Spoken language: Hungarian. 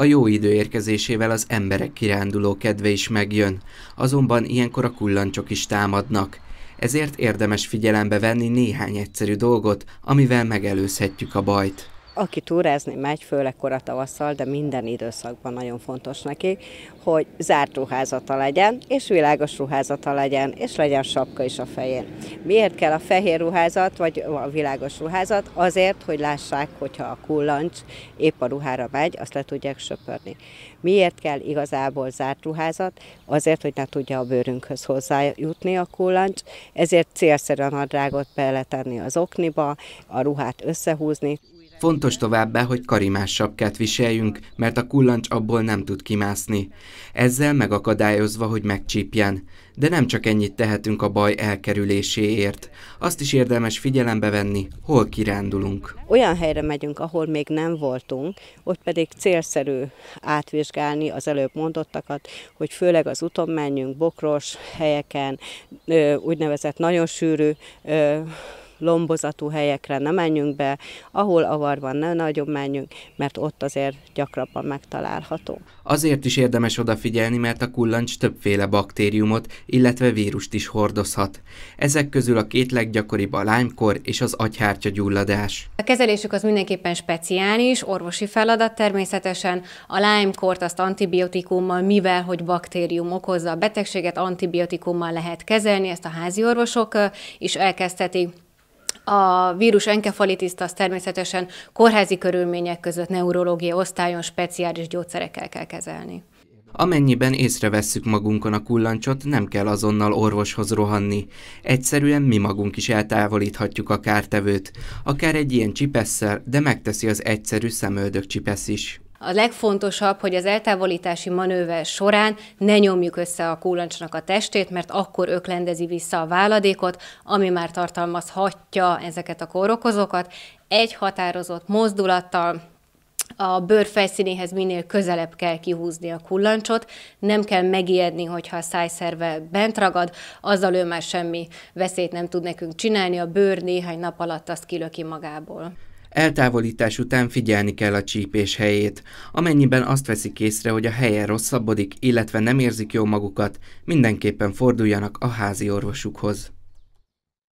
A jó idő érkezésével az emberek kiránduló kedve is megjön, azonban ilyenkor a kullancsok is támadnak. Ezért érdemes figyelembe venni néhány egyszerű dolgot, amivel megelőzhetjük a bajt aki túrázni megy, főleg kora tavasszal, de minden időszakban nagyon fontos neki, hogy zárt ruházata legyen, és világos ruházata legyen, és legyen sapka is a fején. Miért kell a fehér ruházat, vagy a világos ruházat? Azért, hogy lássák, hogyha a kullancs épp a ruhára megy, azt le tudják söpörni. Miért kell igazából zárt ruházat? Azért, hogy ne tudja a bőrünkhöz hozzájutni a kullancs, ezért célszerűen a drágot beletenni az okniba, a ruhát összehúzni. Fontos továbbá, hogy karimás sapkát viseljünk, mert a kullancs abból nem tud kimászni. Ezzel megakadályozva, hogy megcsípjen. De nem csak ennyit tehetünk a baj elkerüléséért. Azt is érdemes figyelembe venni, hol kirándulunk. Olyan helyre megyünk, ahol még nem voltunk, ott pedig célszerű átvizsgálni az előbb mondottakat, hogy főleg az uton menjünk, bokros helyeken, úgynevezett nagyon sűrű lombozatú helyekre ne menjünk be, ahol avar van, ne nagyobb menjünk, mert ott azért gyakrabban megtalálható. Azért is érdemes odafigyelni, mert a kullancs többféle baktériumot, illetve vírust is hordozhat. Ezek közül a két leggyakoribb a lánykor és az agyhártya gyulladás. A kezelésük az mindenképpen speciális, orvosi feladat természetesen. A lánykort azt antibiotikummal, mivel hogy baktérium okozza a betegséget, antibiotikummal lehet kezelni, ezt a házi orvosok is elkezdhetik. A vírus enkefalitiszt az természetesen kórházi körülmények között neurológia osztályon speciális gyógyszerekkel kell kezelni. Amennyiben észrevesszük magunkon a kullancsot, nem kell azonnal orvoshoz rohanni. Egyszerűen mi magunk is eltávolíthatjuk a kártevőt. Akár egy ilyen csipesszel, de megteszi az egyszerű szemöldök csipesz is. A legfontosabb, hogy az eltávolítási manőver során ne nyomjuk össze a kulancsnak a testét, mert akkor öklendezi vissza a váladékot, ami már tartalmazhatja ezeket a kórokozókat. Egy határozott mozdulattal a bőr felszínéhez minél közelebb kell kihúzni a kullancsot, nem kell megijedni, hogyha a szájszerve bent ragad, azzal ő már semmi veszélyt nem tud nekünk csinálni, a bőr néhány nap alatt azt kilöki magából. Eltávolítás után figyelni kell a csípés helyét. Amennyiben azt veszik észre, hogy a helye rosszabbodik, illetve nem érzik jól magukat, mindenképpen forduljanak a házi orvosukhoz.